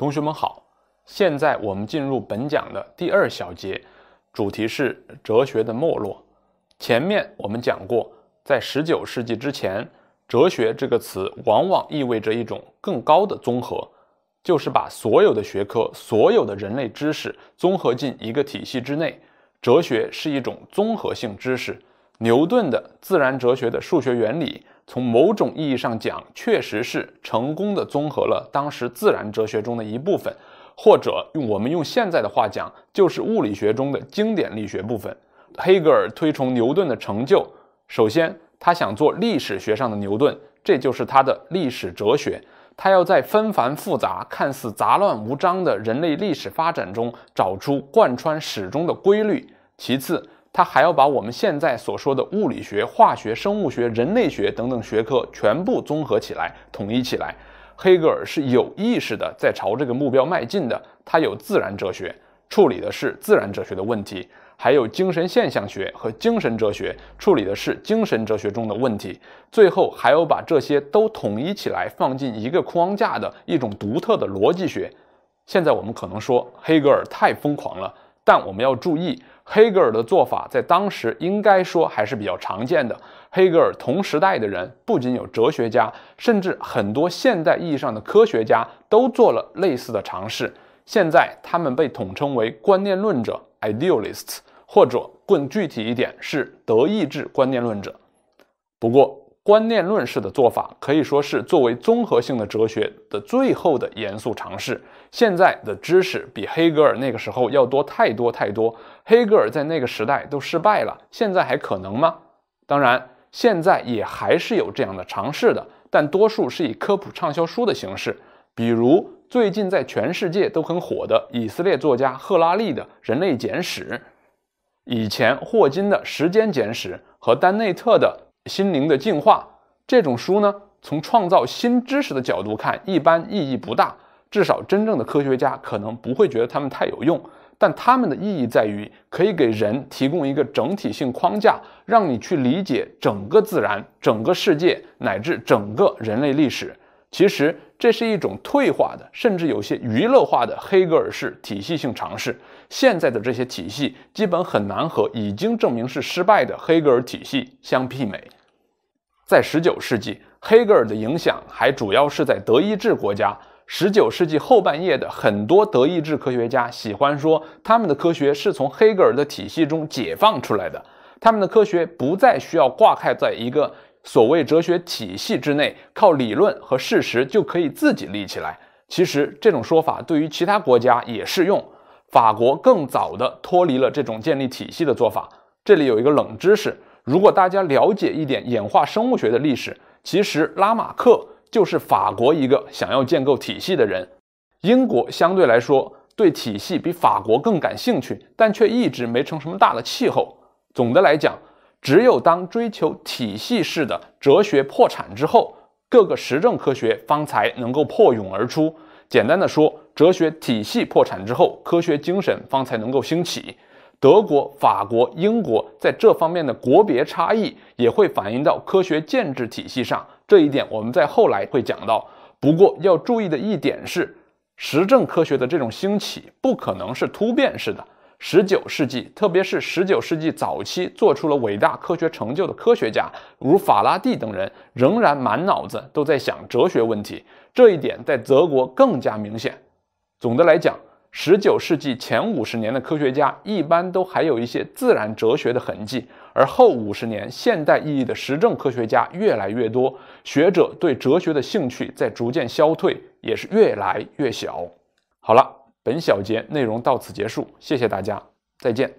同学们好，现在我们进入本讲的第二小节，主题是哲学的没落。前面我们讲过，在十九世纪之前，哲学这个词往往意味着一种更高的综合，就是把所有的学科、所有的人类知识综合进一个体系之内。哲学是一种综合性知识。牛顿的自然哲学的数学原理，从某种意义上讲，确实是成功的综合了当时自然哲学中的一部分，或者用我们用现在的话讲，就是物理学中的经典力学部分。黑格尔推崇牛顿的成就，首先，他想做历史学上的牛顿，这就是他的历史哲学，他要在纷繁复杂、看似杂乱无章的人类历史发展中，找出贯穿始终的规律。其次，他还要把我们现在所说的物理学、化学、生物学、人类学等等学科全部综合起来、统一起来。黑格尔是有意识的在朝这个目标迈进的。他有自然哲学，处理的是自然哲学的问题；还有精神现象学和精神哲学，处理的是精神哲学中的问题。最后，还有把这些都统一起来放进一个框架的一种独特的逻辑学。现在我们可能说黑格尔太疯狂了。但我们要注意，黑格尔的做法在当时应该说还是比较常见的。黑格尔同时代的人不仅有哲学家，甚至很多现代意义上的科学家都做了类似的尝试。现在他们被统称为观念论者 （idealists），或者更具体一点是德意志观念论者。不过，观念论式的做法可以说是作为综合性的哲学的最后的严肃尝试。现在的知识比黑格尔那个时候要多太多太多。黑格尔在那个时代都失败了，现在还可能吗？当然，现在也还是有这样的尝试的，但多数是以科普畅销书的形式，比如最近在全世界都很火的以色列作家赫拉利的《人类简史》，以前霍金的《时间简史》和丹内特的。心灵的净化这种书呢，从创造新知识的角度看，一般意义不大。至少，真正的科学家可能不会觉得它们太有用。但它们的意义在于，可以给人提供一个整体性框架，让你去理解整个自然、整个世界乃至整个人类历史。其实。这是一种退化的，甚至有些娱乐化的黑格尔式体系性尝试。现在的这些体系基本很难和已经证明是失败的黑格尔体系相媲美。在十九世纪，黑格尔的影响还主要是在德意志国家。十九世纪后半叶的很多德意志科学家喜欢说，他们的科学是从黑格尔的体系中解放出来的，他们的科学不再需要挂靠在一个。所谓哲学体系之内，靠理论和事实就可以自己立起来。其实这种说法对于其他国家也适用。法国更早的脱离了这种建立体系的做法。这里有一个冷知识：如果大家了解一点演化生物学的历史，其实拉马克就是法国一个想要建构体系的人。英国相对来说对体系比法国更感兴趣，但却一直没成什么大的气候。总的来讲。只有当追求体系式的哲学破产之后，各个实证科学方才能够破蛹而出。简单的说，哲学体系破产之后，科学精神方才能够兴起。德国、法国、英国在这方面的国别差异也会反映到科学建制体系上，这一点我们在后来会讲到。不过要注意的一点是，实证科学的这种兴起不可能是突变式的。十九世纪，特别是十九世纪早期，做出了伟大科学成就的科学家，如法拉第等人，仍然满脑子都在想哲学问题。这一点在德国更加明显。总的来讲，十九世纪前五十年的科学家一般都还有一些自然哲学的痕迹，而后五十年，现代意义的实证科学家越来越多，学者对哲学的兴趣在逐渐消退，也是越来越小。好了。本小节内容到此结束，谢谢大家，再见。